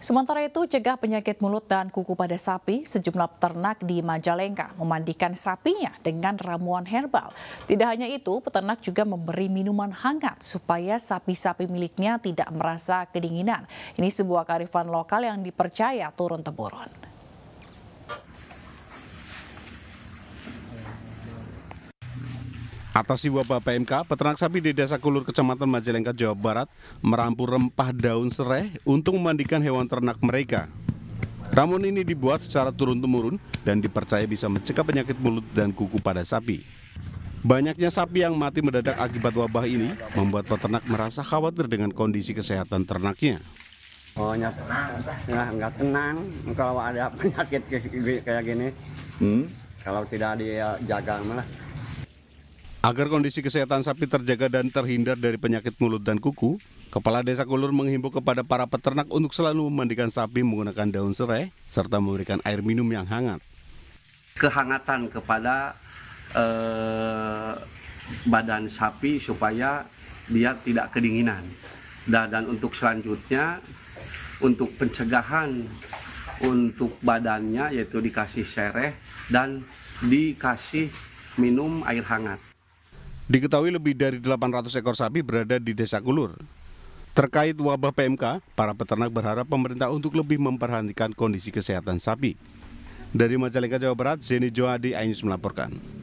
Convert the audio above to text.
Sementara itu, cegah penyakit mulut dan kuku pada sapi, sejumlah peternak di Majalengka memandikan sapinya dengan ramuan herbal. Tidak hanya itu, peternak juga memberi minuman hangat supaya sapi-sapi miliknya tidak merasa kedinginan. Ini sebuah karifan lokal yang dipercaya turun-temurun. Atas ibu Bapak PMK, peternak sapi di Desa Kulur, Kecamatan Majalengka, Jawa Barat, merampu rempah daun serai untuk memandikan hewan ternak mereka. Ramuan ini dibuat secara turun-temurun dan dipercaya bisa mencegah penyakit mulut dan kuku pada sapi. Banyaknya sapi yang mati mendadak akibat wabah ini membuat peternak merasa khawatir dengan kondisi kesehatan ternaknya. Oh, nggak, nggak tenang kalau ada penyakit kayak gini. Hmm? Kalau tidak dijaga malah Agar kondisi kesehatan sapi terjaga dan terhindar dari penyakit mulut dan kuku, Kepala Desa Kulur menghimbau kepada para peternak untuk selalu memandikan sapi menggunakan daun serai serta memberikan air minum yang hangat. Kehangatan kepada eh, badan sapi supaya dia tidak kedinginan. Dan, dan untuk selanjutnya, untuk pencegahan untuk badannya yaitu dikasih sereh dan dikasih minum air hangat. Diketahui lebih dari 800 ekor sapi berada di Desa Kulur. Terkait wabah PMK, para peternak berharap pemerintah untuk lebih memperhatikan kondisi kesehatan sapi. Dari Majalengka Jawa Barat, Zeni Joadi Ainus melaporkan.